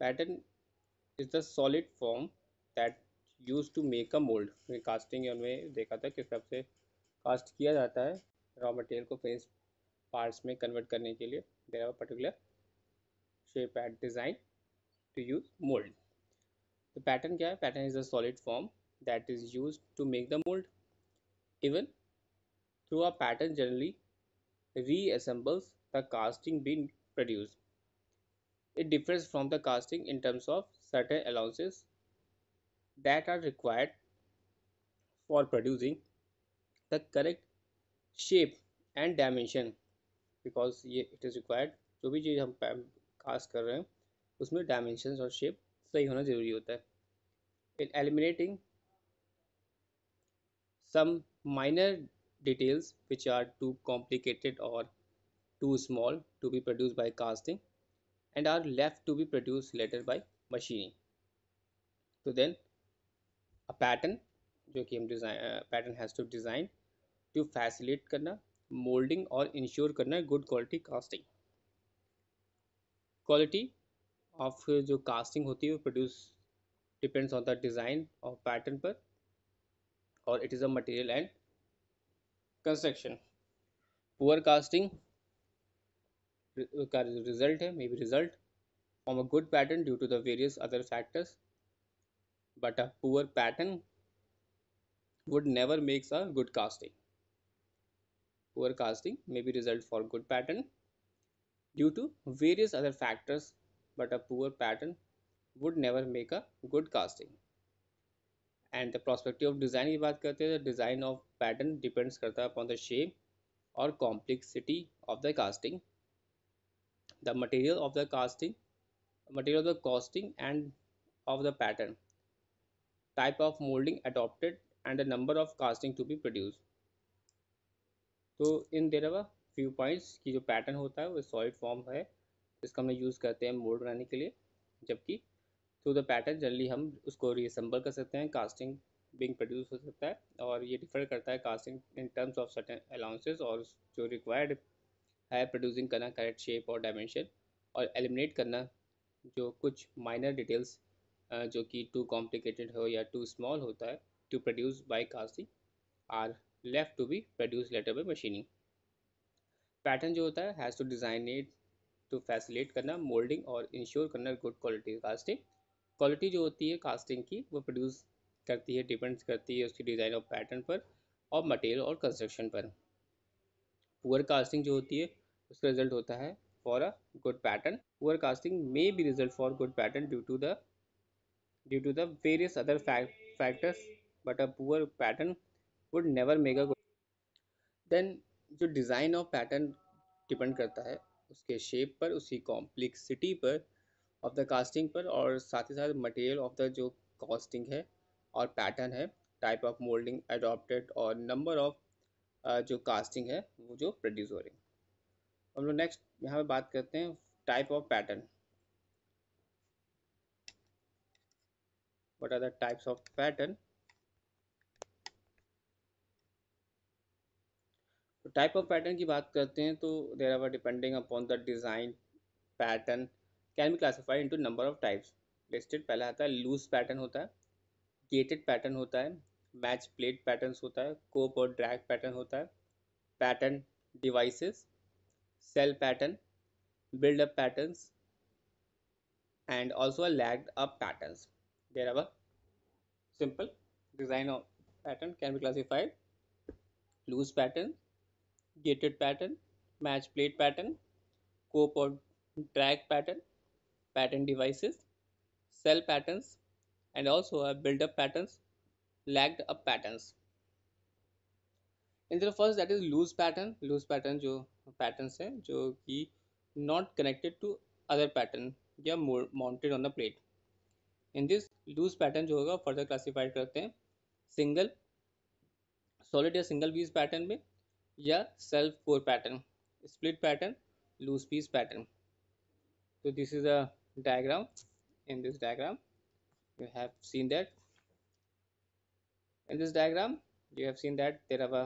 pattern is the solid form that used to make a mold casting में देखा था किस तरह से कास्ट किया जाता है रॉ मटेरियल को फेस पार्ट्स में कन्वर्ट करने के लिए there are particular shape at design to use mould तो पैटर्न क्या है pattern is a solid form that is use to make the mould even through a pattern generally reassembles the casting being produced It differs from the casting in terms of certain allowances that are required for producing the correct shape and dimension because it is required जो भी चीज़ हम cast कर dimensions हैं shape dimensions और shape सही होना ज़रूरी होता some minor details which are too complicated or too small to be produced by casting and are left to be produced later by machining so then a pattern जो कि हम design pattern has to design to facilitate करना moulding और ensure करना good quality casting quality of जो casting होती है वो produce depends on the design और पैटर्न पर और it is a material and construction poor casting का रिजल्ट है may be result from a good pattern due to the various other factors but a poor pattern would never makes a good casting poor casting may be result for good pattern due to various other factors but a poor pattern would never make a good casting and the prospect of design की बात करते हैं design of pattern depends करता upon the shape or complexity of the casting the material of the casting material of the casting and of the pattern type of molding adopted and the number of casting to be produced तो इन देर अब few points की जो pattern होता है वो solid form है जिसका हम यूज़ करते हैं मोल्ड बनाने के लिए जबकि थ्रू द पैटर्न जनरली हम उसको रिसम्बल कर सकते हैं कास्टिंग बिंग प्रोड्यूस हो सकता है और ये डिफर करता है casting in terms of certain allowances और जो रिक्वायर्ड है प्रोड्यूसिंग करना करेक्ट शेप और डायमेंशन और एलिमिनेट करना जो कुछ माइनर डिटेल्स जो कि टू कॉम्प्लिकेटेड हो या टू स्मॉल होता है to produce by casting are left to be produce later by machining pattern जो होता है has to design it to facilitate करना मोल्डिंग और इंश्योर करना गुड क्वालिटी कास्टिंग क्वालिटी जो होती है कास्टिंग की वो प्रोड्यूस करती है डिपेंड्स करती है उसकी डिज़ाइन और पैटर्न पर और मटेरियल और कंस्ट्रक्शन पर पुअर कास्टिंग जो होती है उसका रिजल्ट होता है for a good pattern poor casting may be result for good pattern due to the due to the various other factors but a poor pattern would never make a good then जो design of pattern depend करता है उसके shape पर उसकी complexity पर of the casting पर और साथ ही साथ मटेरियल ऑफ द जो कास्टिंग है और पैटर्न है टाइप ऑफ मोल्डिंग एडॉप्टेड और नंबर ऑफ uh, जो कास्टिंग है वो जो प्रोड्यूस हो रही है हम लोग नेक्स्ट यहाँ पे बात करते हैं type of pattern what are the types of pattern तो टाइप ऑफ पैटर्न की बात करते हैं तो there are depending upon the design pattern can be classified into number of types listed पहला आता है लूज पैटर्न होता है गेटेड पैटर्न होता है मैच प्लेट पैटर्न होता है कोप और ड्रैग पैटर्न होता है pattern devices cell pattern build up patterns and also a lagged up patterns there are a simple design of pattern can be classified loose pattern gated pattern match plate pattern cope or drag pattern pattern devices cell patterns and also a build up patterns lagged up patterns in the first that is loose pattern loose pattern जो patterns हैं जो कि not connected to other pattern या mounted on the plate in this loose pattern जो होगा further classified करते हैं single solid या सिंगल पीस पैटर्न में या self core pattern split pattern loose piece pattern तो this is a diagram in this diagram you have seen that in this diagram you have seen that there are a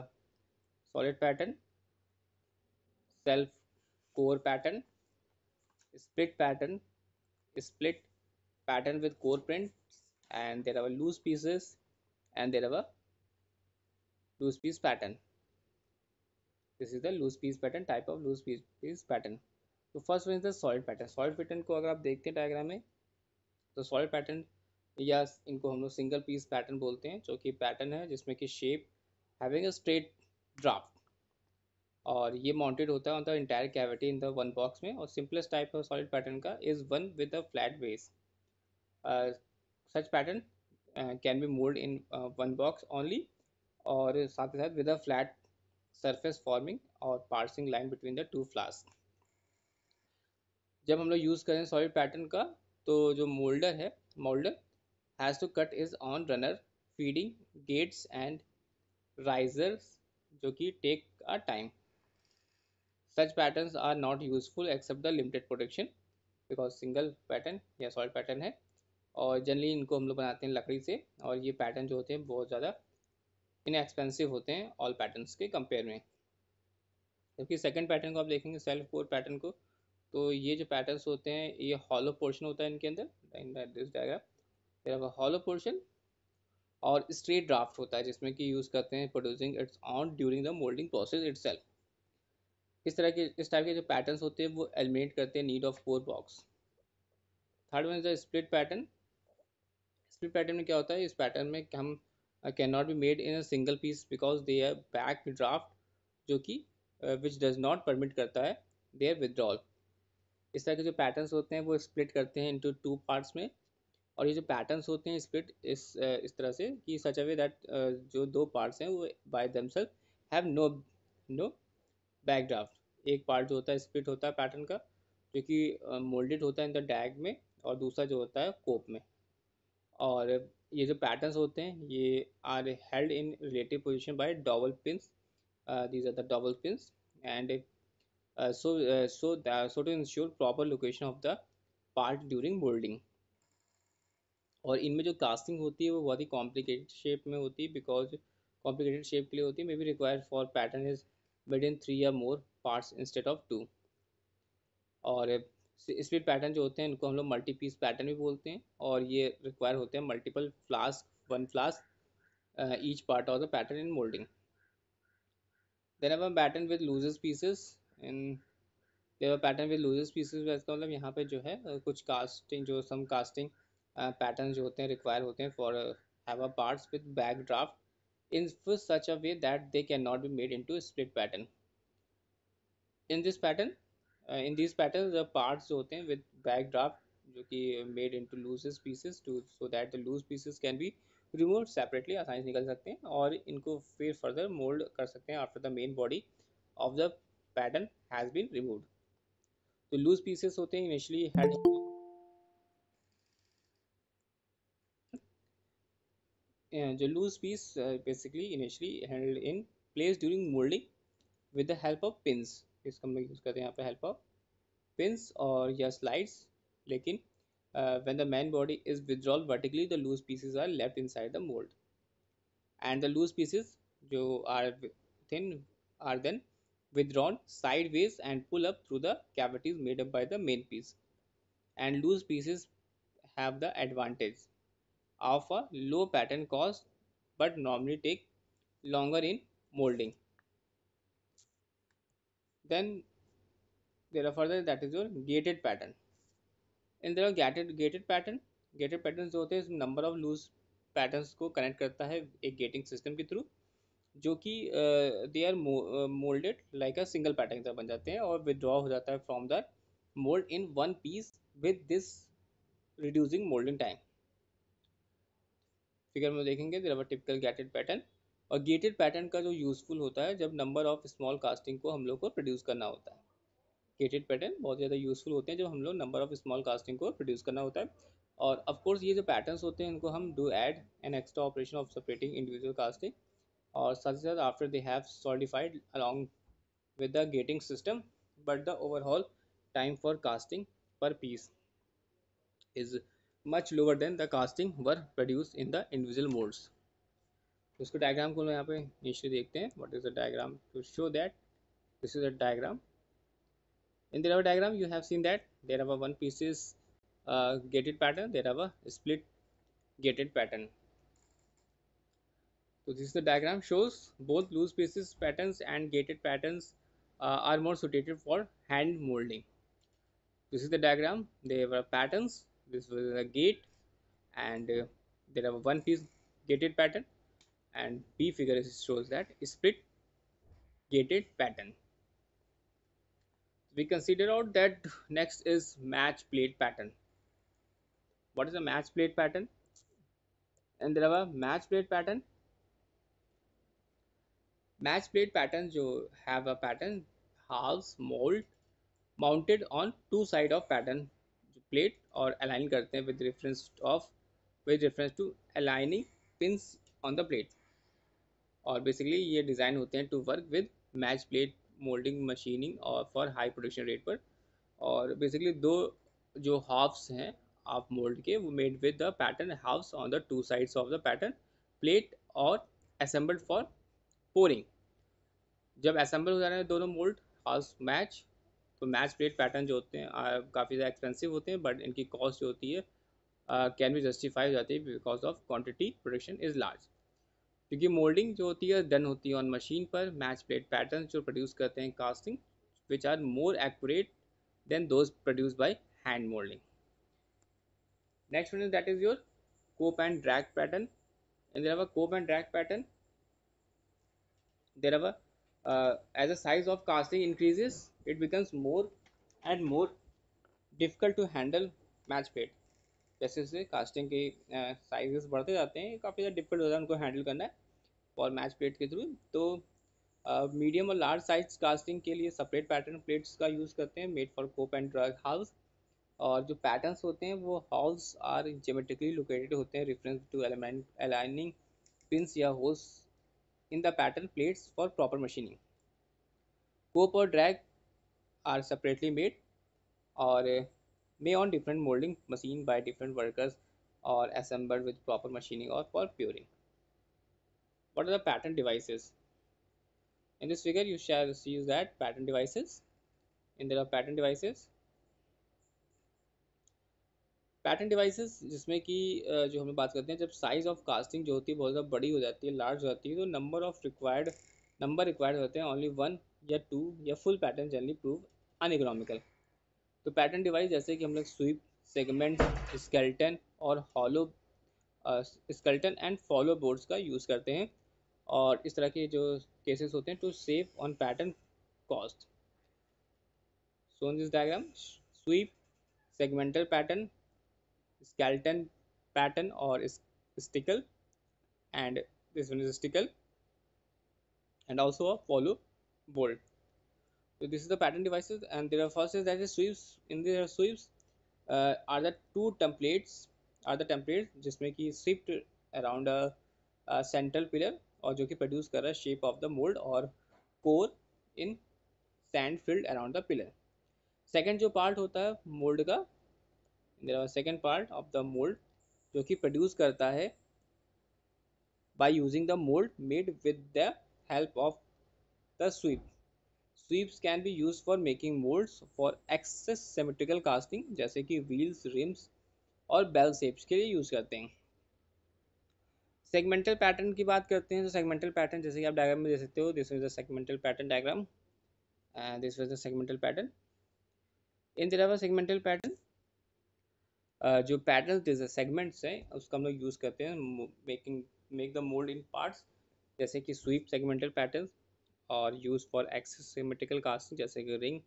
solid self core pattern split pattern split pattern with core print and there are loose pieces and there are loose piece pattern this is the loose piece pattern type of loose piece, piece pattern तो first one is the solid pattern solid pattern को अगर आप देखते हैं diagram में तो solid pattern या इनको हम लोग सिंगल पीस पैटर्न बोलते हैं जो कि पैटर्न है जिसमें कि shape having a straight draft और ये माउंटेड होता है on the entire cavity in the one box में और simplest type of solid pattern का is one with a flat base such pattern can be mould in one box only और साथ ही साथ with a flat surface forming और parting line between the two flask जब हम लोग use करें सॉलिड पैटर्न का तो जो मोल्डर है moulder has to cut is on runner feeding gates and risers जो कि take a time such patterns are not useful except the limited protection because single pattern या solid पैटर्न है और generally इनको हम लोग बनाते हैं लकड़ी से और ये पैटर्न जो होते हैं बहुत ज़्यादा inexpensive होते हैं ऑल patterns के कंपेयर में जबकि second पैटर्न को आप देखेंगे सेल्फ कोर पैटर्न को तो ये जो पैटर्न्स होते हैं ये हॉलो पोर्शन होता है इनके अंदर in this diagram hollow portion और स्ट्रेट ड्राफ्ट होता है जिसमें कि यूज़ करते हैं producing its on during the moulding process itself इस तरह के इस टाइप के जो पैटर्न होते हैं वो एलिमिनेट करते हैं need of four box third one is the split pattern split pattern में क्या होता है इस पैटर्न में हम can not be made in a single piece because they are back draft जो कि विच डज नॉट परमिट करता है दे आर विदड्रॉल इस तरह के जो पैटर्न होते हैं वो स्प्लिट करते हैं इंटू टू पार्ट्स में और ये जो पैटर्न होते हैं स्प्लिट इस uh, इस तरह से कि सच अवे दैट जो दो पार्ट्स हैं वो by themselves have no no back draft एक पार्ट जो होता है स्प्लिट होता है पैटर्न का जो कि मोल्डेड होता है इन द डैग में और दूसरा जो होता है कोप में और ये जो पैटर्न्स होते हैं ये are held in relative position by double pins these are the double pins and so so so to ensure proper location of the part during moulding और इनमें जो कास्टिंग होती है वो बहुत ही कॉम्प्लिकेटेड शेप में होती है बिकॉज कॉम्प्लिकेटेड शेप के लिए होती है may be required for pattern is made in three या more parts instead of two और स्प्लिट पैटर्न जो होते हैं इनको हम लोग मल्टी पीस पैटर्न भी बोलते हैं और ये रिक्वायर होते हैं multiple flask one flask each part of the pattern in moulding then ever pattern with looses pieces in देवर पैटर्न विद लूजेस पीसेस इसका मतलब यहाँ पे जो है uh, कुछ कास्टिंग जो सम कास्टिंग पैटर्न जो होते हैं रिक्वायर होते हैं for have a parts with back draft in such a way that they can not be made in two split pattern in this pattern in this pattern parts जो होते हैं with back draft जो कि made two loose pieces too so that the loose pieces can be remove separately आसानी से निकल सकते हैं और इनको फिर फर्दर मोल्ड कर सकते हैं after the main body of the pattern has been removed तो लूज पीसेस होते हैं इनिशियली हेड जो loose piece basically initially handled in place during moulding with the help of pins किसका हम लोग यूज़ करते हैं यहाँ पे हेल्प ऑफ पिंस और या स्लाइड्स लेकिन when the man body is withdrawal vertically the loose pieces are left inside the mould and the loose pieces जो are thin are then withdrawn sideways and pull up through the cavities made up by the main piece and loose pieces have the advantage of a low pattern cost but normally take longer in molding then there are further that is your gated pattern इन दिनों gated gated pattern gated pattern जो होते हैं number of loose patterns को connect करता है एक gating system के थ्रू जो कि they are moulded like a single pattern तरह बन जाते हैं और विदड्रॉ हो जाता है from the mould in one piece with this reducing moulding time figure में देखेंगे there are typical gated pattern और गेटेड पैटर्न का जो यूज़फुल होता है जब नंबर ऑफ स्मॉल कास्टिंग को हम लोग को प्रोड्यूस करना होता है गेटेड पैटर्न बहुत ज़्यादा यूज़फुल होते हैं जब हम लोग नंबर ऑफ स्मॉल कास्टिंग को प्रोड्यूस करना होता है और अफकोर्स ये जो पैटर्न होते हैं इनको हम do add an extra operation of separating individual casting और साथ ही साथ after they have solidified along with the gating system but the overall time for casting per piece is much lower than the casting were produce in the individual moulds तो इसको diagram को यहाँ पे नीचे देखते हैं what is the diagram to show that this is a diagram in the rubber diagram you have seen that there are one pieces uh, gated pattern there are a split gated pattern so this is the diagram shows both loose pieces patterns and gated patterns uh, are more suited for hand molding this is the diagram there were patterns this was a gate and uh, there are one piece gated pattern and B figure shows that split gated pattern. We consider out that next is match plate pattern. What is a match plate pattern? And there are match plate pattern. Match plate patterns you have a pattern halves mold mounted on two side of pattern plate or align करते with reference of with reference to aligning pins on the plate. और basically ये design होते हैं to work with match plate moulding machining और for high production rate पर और basically दो जो हाफ्स हैं आप मोल्ड के वो made with the pattern halves on the two sides of the pattern plate और असेंबल्ड फॉर पोरिंग जब असेंबल हो जा रहे हैं दोनों मोल्ड हाउस मैच तो मैच प्लेट पैटर्न जो होते हैं काफ़ी ज़्यादा एक्सपेंसिव होते हैं बट इनकी कॉस्ट जो होती है कैन बी जस्टिफाई हो जाती है because of quantity production is large क्योंकि मोल्डिंग जो होती है डन होती है ऑन मशीन पर मैच प्लेट पैटर्न जो प्रोड्यूस करते हैं casting which are more accurate than those produce by hand moulding next one is that is your cope and drag pattern in there our cope and drag pattern there our as a size of casting increases it becomes more and more difficult to handle match plate जैसे जैसे casting के sizes बढ़ते जाते हैं काफ़ी ज़्यादा difficult होता है उनको हैंडल करना है तो, और मैच प्लेट के थ्रू तो मीडियम और लार्ज साइज कास्टिंग के लिए सेपरेट पैटर्न प्लेट्स का यूज़ करते हैं made for cope and drag house और जो पैटर्न्स होते हैं वो हॉल्स आर जोमेट्रिकली लोकेटेड होते हैं reference to element aligning pins या holes in the pattern plates for proper machining cope और ड्रैग आर सेपरेटली मेड और may on different moulding machine by different workers और assemble with proper machining और for pouring what are the pattern devices in this figure you share sees that pattern devices in there pattern devices pattern devices जिसमें कि जो हमें बात करते हैं जब साइज़ ऑफ कास्टिंग जो होती है बहुत ज़्यादा बड़ी हो जाती है लार्ज हो जाती है तो number of required number required होते हैं ओनली वन या टू या full pattern generally prove uneconomical तो पैटर्न डिवाइस जैसे कि हम लोग स्वीप सेगमेंट स्केल्टन और hollow skeleton and follow boards का यूज़ करते हैं और इस तरह के जो केसेस होते हैं to save on pattern cost so in this diagram sweep segmental pattern skeleton pattern और stickle and this one is stickle and also follow a so this is the pattern devices and there are first is that is sweeps in the sweeps uh, are the two templates are the templates जिसमें कि sweep around a, a central pillar और जो कि produce कर रहा है shape of the mold or core in sand filled around the pillar second जो part होता है mold का there are second part of the mold जो कि produce करता है by using the mold made with the help of the sweep sweeps can be use for making moulds for axis symmetrical casting जैसे कि wheels rims और bell shapes के लिए use करते हैं सेगमेंटल पैटर्न की बात करते हैं तो सेगमेंटल पैटर्न जैसे कि आप डायग्राम में दे सकते हो this was the segmental pattern diagram this was the segmental pattern इन तरह सेगमेंटल पैटर्न जो पैटर्न दिस सेगमेंट्स हैं उसका हम लोग यूज़ करते हैं making make the mould in parts जैसे कि स्वीप सेगमेंटल पैटर्न और यूज़ फॉर एक्सिमेटिकल कास्टिंग जैसे कि रिंग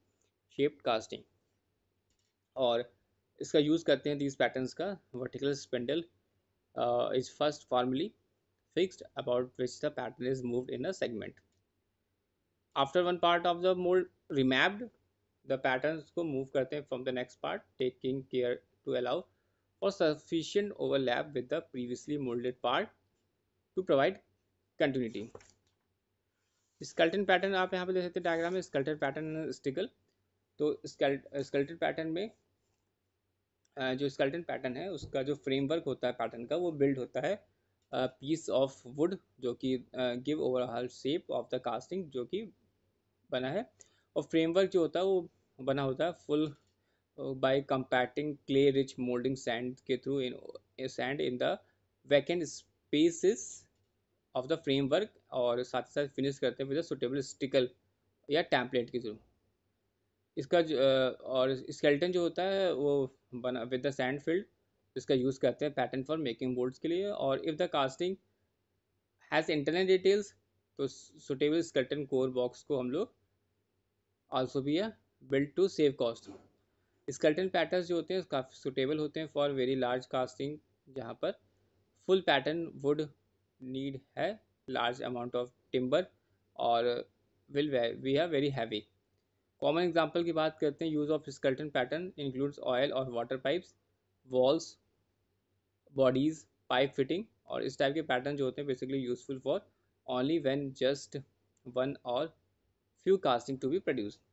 शेप्ड कास्टिंग और इसका यूज़ करते हैं दीज पैटर्न्स का vertical spindle is first formally fixed about which the pattern is move in a segment after one part of the mould remapped the pattern को move करते हैं from the next part taking care to allow for sufficient overlap with the previously moulded part to provide continuity skeleton pattern आप यहाँ पे देख सकते हैं diagram में स्कल्टन पैटर्न स्टिकल तो स्कल्टन पैटर्न में जो स्कल्टन पैटर्न है उसका जो फ्रेमवर्क होता है पैटर्न का वो बिल्ड होता है पीस ऑफ वुड जो कि give overall shape of the casting जो कि बना है और फ्रेमवर्क जो होता है वो बना होता है full by compacting clay rich moulding sand के through in sand in the vacant spaces of the framework और साथ ही साथ फिनिश करते हैं विद सुटेबल स्टिकल या टैंपलेट के थ्रू इसका जो और स्केल्टन जो होता है वो बना विद द सैंड फील्ड इसका यूज़ करते हैं पैटर्न फॉर मेकिंग बोर्ड्स के लिए और if the casting has internal details तो सुटेबल स्केल्टन कोर बॉक्स को हम लोग आल्सो भी है build to save cost skeleton pattern जो होते हैं काफ़ी सुटेबल होते हैं फॉर वेरी लार्ज कास्टिंग जहाँ पर फुल पैटर्न वुड नीड है लार्ज अमाउंट ऑफ टिम्बर और विल वी है वेरी हैवी कॉमन एग्जाम्पल की बात करते हैं use of skeleton pattern includes oil और water pipes valves bodies pipe fitting और इस टाइप के पैटर्न जो होते हैं basically useful for only when just one और few casting to be produced